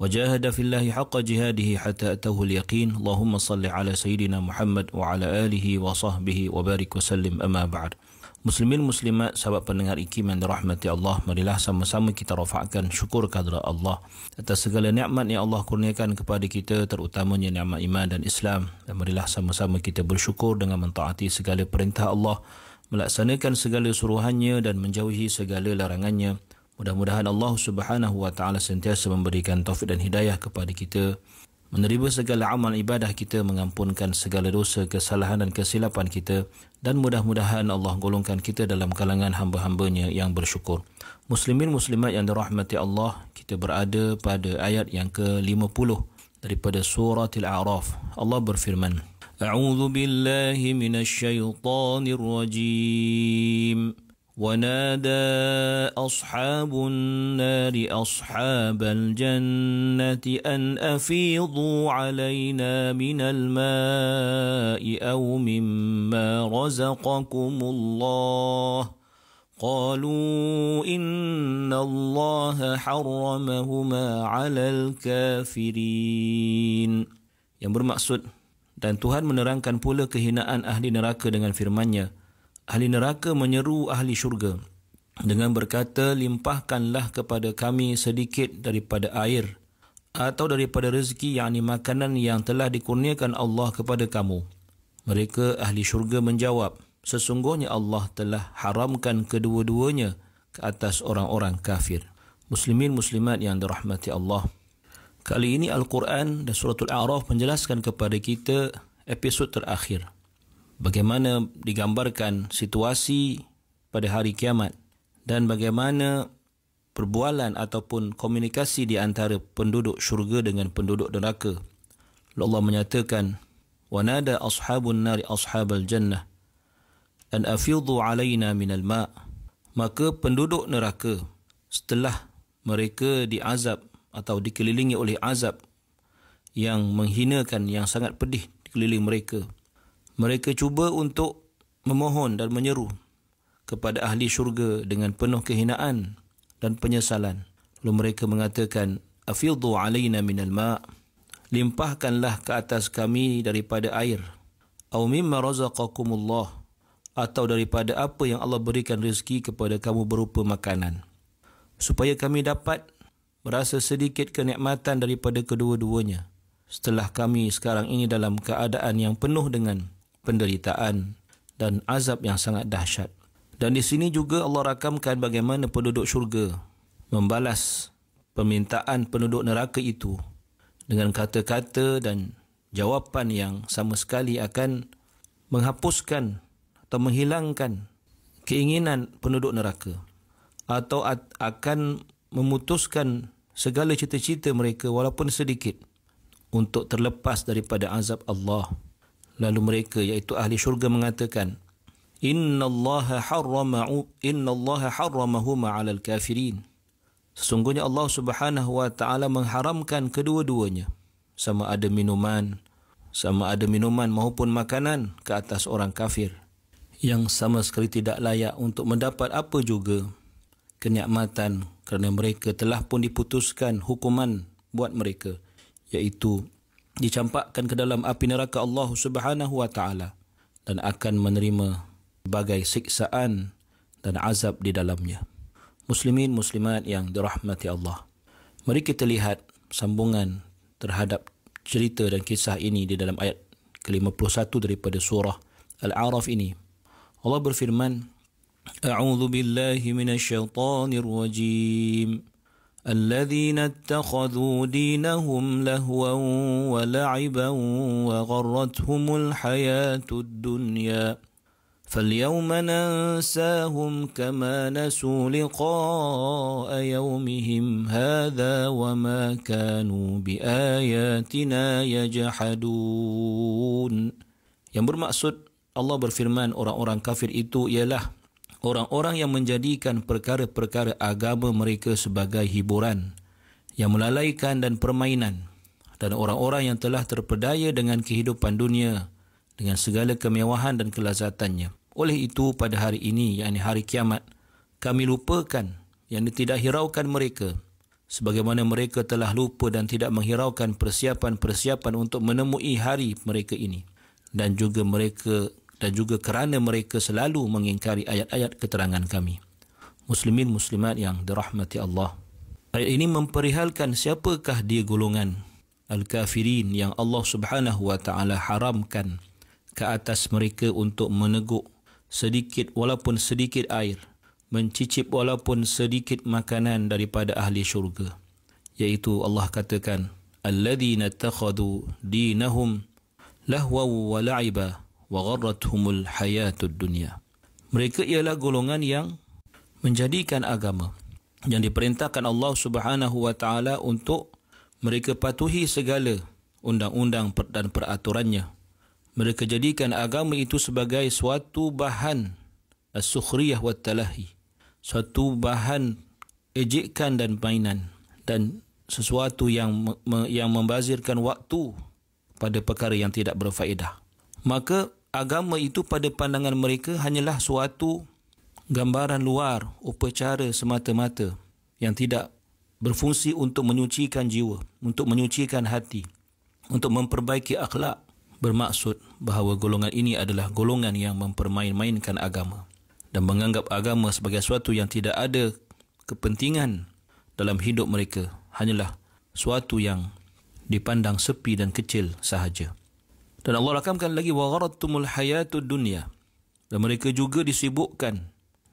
وجاهد في الله حق جهاده حتى أتاه اليقين اللهم صل على سيدنا محمد وعلى آله وصحبه وبارك وسلم أما بعد Muslimin muslimat sahabat pendengar ikim yang dirahmati Allah marilah sama-sama kita rafakan syukur kepada Allah atas segala nikmat yang Allah kurniakan kepada kita terutamanya nikmat iman dan Islam dan marilah sama-sama kita bersyukur dengan mentaati segala perintah Allah melaksanakan segala suruhannya dan menjauhi segala larangannya Mudah-mudahan Allah Subhanahu wa taala sentiasa memberikan taufik dan hidayah kepada kita menerima segala amal ibadah kita, mengampunkan segala dosa, kesalahan dan kesilapan kita dan mudah-mudahan Allah golongkan kita dalam kalangan hamba-hambanya yang bersyukur. Muslimin muslimat yang dirahmati Allah, kita berada pada ayat yang ke-50 daripada surah Al-A'raf. Allah berfirman, "A'udzu billahi minasy syaithanir rajim." ونادى أصحاب النار أصحاب الجنة أن أفيضوا علينا من الماء أو مما رزقكم الله قالوا إن الله حرمهما على الكافرين yang bermaksud dan Tuhan menerangkan pula kehinaan ahli neraka dengan firman-Nya ahli neraka menyeru ahli syurga dengan berkata, limpahkanlah kepada kami sedikit daripada air atau daripada rezeki yang ini makanan yang telah dikurniakan Allah kepada kamu. Mereka ahli syurga menjawab, sesungguhnya Allah telah haramkan kedua-duanya ke atas orang-orang kafir. Muslimin muslimat yang dirahmati Allah. Kali ini Al-Quran dan Suratul A'raf menjelaskan kepada kita episod terakhir bagaimana digambarkan situasi pada hari kiamat dan bagaimana perbualan ataupun komunikasi di antara penduduk syurga dengan penduduk neraka. Allah menyatakan, "Wanada ashabun nari ashabal jannah an afidhu alaina minal ma." Maka penduduk neraka setelah mereka diazab atau dikelilingi oleh azab yang menghinakan yang sangat pedih dikelilingi mereka, mereka cuba untuk memohon dan menyeru kepada ahli syurga dengan penuh kehinaan dan penyesalan. Lalu mereka mengatakan, Afidhu alayna minal ma' Limpahkanlah ke atas kami daripada air. Au mimma razaqakumullah atau daripada apa yang Allah berikan rezeki kepada kamu berupa makanan. Supaya kami dapat merasa sedikit kenikmatan daripada kedua-duanya. Setelah kami sekarang ini dalam keadaan yang penuh dengan penderitaan dan azab yang sangat dahsyat. Dan di sini juga Allah rakamkan bagaimana penduduk syurga membalas permintaan penduduk neraka itu dengan kata-kata dan jawapan yang sama sekali akan menghapuskan atau menghilangkan keinginan penduduk neraka atau akan memutuskan segala cita-cita mereka walaupun sedikit untuk terlepas daripada azab Allah. Lalu mereka iaitu ahli syurga mengatakan Inna Allah harrama inna Allah harramahuma 'ala al-kafirin. Sesungguhnya Allah Subhanahu wa taala mengharamkan kedua-duanya sama ada minuman sama ada minuman maupun makanan ke atas orang kafir yang sama sekali tidak layak untuk mendapat apa juga kenyamanan, kerana mereka telah pun diputuskan hukuman buat mereka yaitu dicampakkan ke dalam api neraka Allah Subhanahu wa taala dan akan menerima berbagai siksaan dan azab di dalamnya. Muslimin muslimat yang dirahmati Allah. Mari kita lihat sambungan terhadap cerita dan kisah ini di dalam ayat ke-51 daripada surah Al-A'raf ini. Allah berfirman, A'udzu billahi minasyaitonir rajim. الذين اتخذوا دينهم لهوا ولعبا وغرتهم الحياة الدنيا فاليوم ننساهم كما نسوا لقاء يومهم هذا وما كانوا بآياتنا يجحدون Yang bermaksud Allah berfirman orang-orang kafir itu ialah orang-orang yang menjadikan perkara-perkara agama mereka sebagai hiburan yang melalaikan dan permainan dan orang-orang yang telah terpedaya dengan kehidupan dunia dengan segala kemewahan dan kelazatannya oleh itu pada hari ini yakni hari kiamat kami lupakan yang tidak hiraukan mereka sebagaimana mereka telah lupa dan tidak menghiraukan persiapan-persiapan untuk menemui hari mereka ini dan juga mereka dan juga kerana mereka selalu mengingkari ayat-ayat keterangan kami. Muslimin muslimat yang dirahmati Allah. Ayat ini memperihalkan siapakah dia golongan al-kafirin yang Allah Subhanahu wa taala haramkan ke atas mereka untuk meneguk sedikit walaupun sedikit air, mencicip walaupun sedikit makanan daripada ahli syurga. Yaitu Allah katakan, "Alladzina takhadu dinahum lahwa wa la'iba." وَغَرَّتْهُمُ الْحَيَاتُ الدُّنْيَا Mereka ialah golongan yang menjadikan agama yang diperintahkan Allah Subhanahu untuk mereka patuhi segala undang-undang dan peraturannya. Mereka jadikan agama itu sebagai suatu bahan as-sukhriyah wa talahi. Suatu bahan ejekan dan mainan dan sesuatu yang yang membazirkan waktu pada perkara yang tidak berfaedah. Maka agama itu pada pandangan mereka hanyalah suatu gambaran luar upacara semata-mata yang tidak berfungsi untuk menyucikan jiwa, untuk menyucikan hati, untuk memperbaiki akhlak bermaksud bahawa golongan ini adalah golongan yang mempermain-mainkan agama dan menganggap agama sebagai suatu yang tidak ada kepentingan dalam hidup mereka hanyalah suatu yang dipandang sepi dan kecil sahaja. Dan Allah rakamkan lagi waghartumul hayatud dunya. Dan mereka juga disibukkan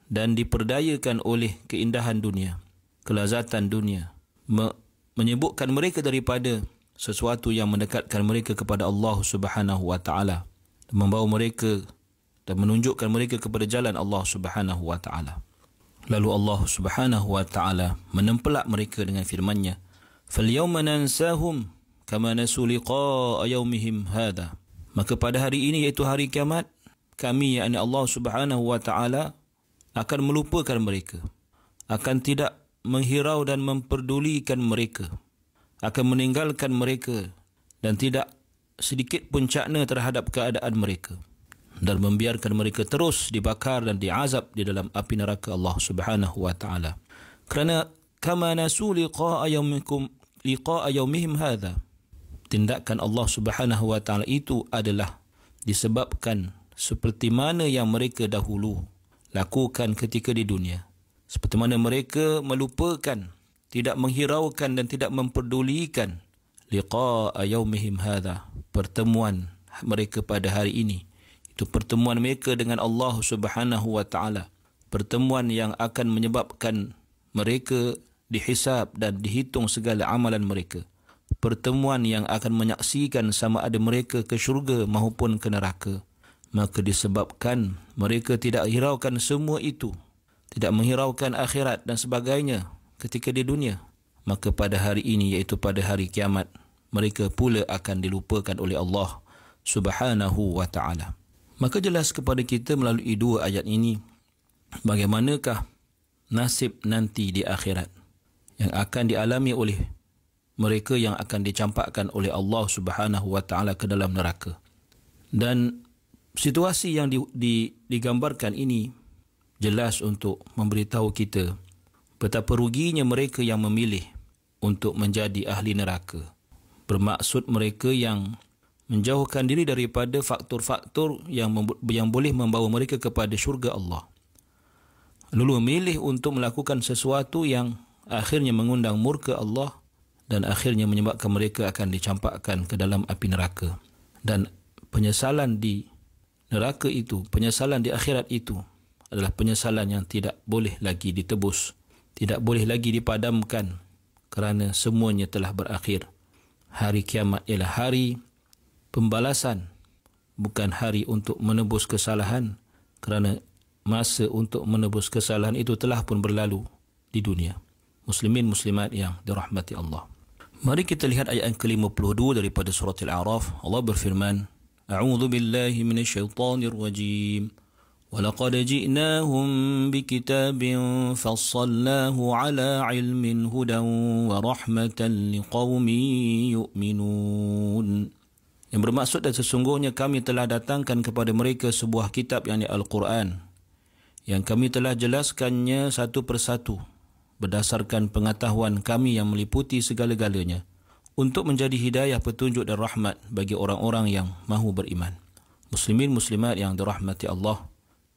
dan diperdayakan oleh keindahan dunia, kelazatan dunia, me- menyebutkan mereka daripada sesuatu yang mendekatkan mereka kepada Allah Subhanahu wa taala, membawa mereka dan menunjukkan mereka kepada jalan Allah Subhanahu wa taala. Lalu Allah Subhanahu wa taala menempelak mereka dengan firman-Nya, "Falyawma nansahum kama nasu liqa'a yaumihim hadha." Maka pada hari ini iaitu hari kiamat, kami yakni Allah Subhanahu wa taala akan melupakan mereka. Akan tidak menghirau dan memperdulikan mereka. Akan meninggalkan mereka dan tidak sedikit pun cakna terhadap keadaan mereka dan membiarkan mereka terus dibakar dan diazab di dalam api neraka Allah Subhanahu wa taala. Kerana kama nasu liqa'a yaumikum liqa'a yaumihim tindakan Allah Subhanahu wa taala itu adalah disebabkan seperti mana yang mereka dahulu lakukan ketika di dunia seperti mana mereka melupakan tidak menghiraukan dan tidak memperdulikan liqa'a yaumihim hadha pertemuan mereka pada hari ini itu pertemuan mereka dengan Allah Subhanahu wa taala pertemuan yang akan menyebabkan mereka dihisap dan dihitung segala amalan mereka pertemuan yang akan menyaksikan sama ada mereka ke syurga maupun ke neraka. Maka disebabkan mereka tidak hiraukan semua itu, tidak menghiraukan akhirat dan sebagainya ketika di dunia. Maka pada hari ini iaitu pada hari kiamat, mereka pula akan dilupakan oleh Allah subhanahu wa ta'ala. Maka jelas kepada kita melalui dua ayat ini, bagaimanakah nasib nanti di akhirat yang akan dialami oleh mereka yang akan dicampakkan oleh Allah Subhanahu wa taala ke dalam neraka. Dan situasi yang digambarkan ini jelas untuk memberitahu kita betapa ruginya mereka yang memilih untuk menjadi ahli neraka. Bermaksud mereka yang menjauhkan diri daripada faktor-faktor yang mem- yang boleh membawa mereka kepada syurga Allah. Lalu memilih untuk melakukan sesuatu yang akhirnya mengundang murka Allah dan akhirnya menyebabkan mereka akan dicampakkan ke dalam api neraka. Dan penyesalan di neraka itu, penyesalan di akhirat itu adalah penyesalan yang tidak boleh lagi ditebus, tidak boleh lagi dipadamkan kerana semuanya telah berakhir. Hari kiamat ialah hari pembalasan, bukan hari untuk menebus kesalahan kerana masa untuk menebus kesalahan itu telah pun berlalu di dunia. Muslimin muslimat yang dirahmati Allah. Mari kita lihat ayat yang ke-52 daripada surah Al-A'raf. Allah berfirman, A'udzu billahi minasyaitonir rajim. ولقد جئناهم بكتاب فصلناه على علم هدى ورحمة لقوم يؤمنون yang bermaksud dan sesungguhnya kami telah datangkan kepada mereka sebuah kitab yang di Al-Quran yang kami telah jelaskannya satu persatu berdasarkan pengetahuan kami yang meliputi segala-galanya untuk menjadi hidayah petunjuk dan rahmat bagi orang-orang yang mahu beriman. Muslimin muslimat yang dirahmati Allah.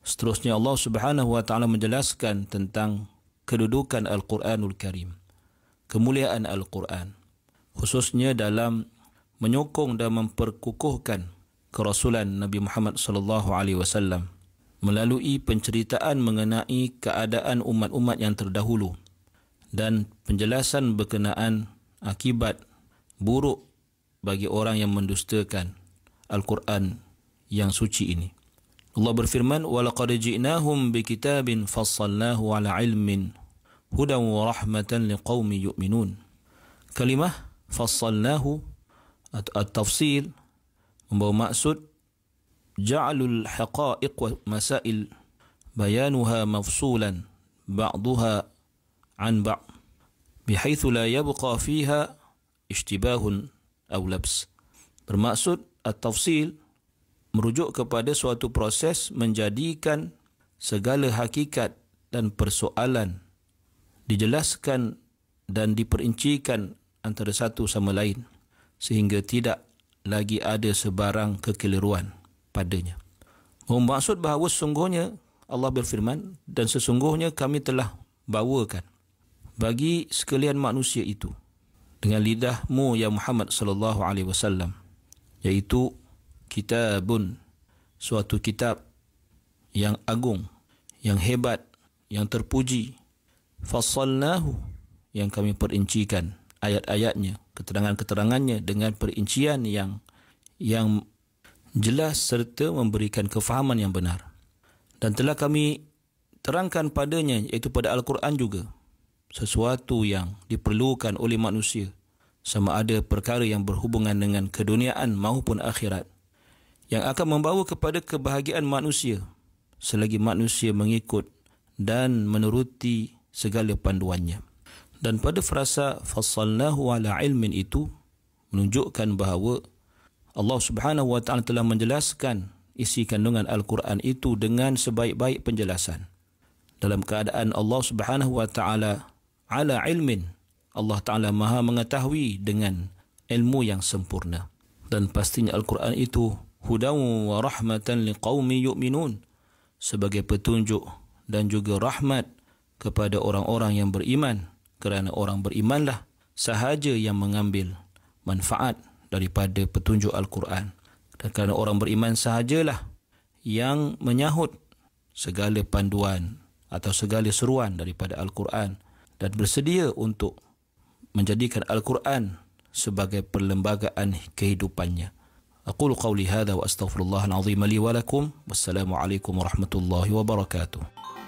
Seterusnya Allah Subhanahu wa taala menjelaskan tentang kedudukan Al-Quranul Karim. Kemuliaan Al-Quran khususnya dalam menyokong dan memperkukuhkan kerasulan Nabi Muhammad sallallahu alaihi wasallam melalui penceritaan mengenai keadaan umat-umat yang terdahulu dan penjelasan berkenaan akibat buruk bagi orang yang mendustakan Al-Quran yang suci ini. Allah berfirman, وَلَقَدْ جِئْنَاهُمْ بِكِتَابٍ فَصَّلْنَاهُ عَلَى عِلْمٍ هُدًا وَرَحْمَةً لِقَوْمِ يُؤْمِنُونَ Kalimah فَصَّلْنَاهُ atau at-tafsir membawa maksud ja'alul haqa'iq wa masail bayanuha mafsulan عن بعض بحيث لا يبقى فيها اشتباه أو لبس bermaksud التفصيل merujuk kepada suatu proses menjadikan segala hakikat dan persoalan dijelaskan dan diperincikan antara satu sama lain sehingga tidak lagi ada sebarang kekeliruan padanya. Maksud bahawa sungguhnya Allah berfirman dan sesungguhnya kami telah bawakan bagi sekalian manusia itu dengan lidahmu ya Muhammad sallallahu alaihi wasallam yaitu kitabun suatu kitab yang agung yang hebat yang terpuji fassalnahu yang kami perincikan ayat-ayatnya keterangan-keterangannya dengan perincian yang yang jelas serta memberikan kefahaman yang benar dan telah kami terangkan padanya iaitu pada al-Quran juga sesuatu yang diperlukan oleh manusia sama ada perkara yang berhubungan dengan keduniaan maupun akhirat yang akan membawa kepada kebahagiaan manusia selagi manusia mengikut dan menuruti segala panduannya dan pada frasa fassalnahu ala ilmin itu menunjukkan bahawa Allah Subhanahu wa taala telah menjelaskan isi kandungan al-Quran itu dengan sebaik-baik penjelasan dalam keadaan Allah Subhanahu wa taala ala ilmin. Allah Ta'ala maha mengetahui dengan ilmu yang sempurna. Dan pastinya Al-Quran itu hudawu wa rahmatan liqawmi yu'minun sebagai petunjuk dan juga rahmat kepada orang-orang yang beriman kerana orang berimanlah sahaja yang mengambil manfaat daripada petunjuk Al-Quran dan kerana orang beriman sahajalah yang menyahut segala panduan atau segala seruan daripada Al-Quran dan bersedia untuk menjadikan Al-Quran sebagai perlembagaan kehidupannya. Aqulu qawli hadha wa astaghfirullahal li wa Wassalamu alaikum warahmatullahi wabarakatuh.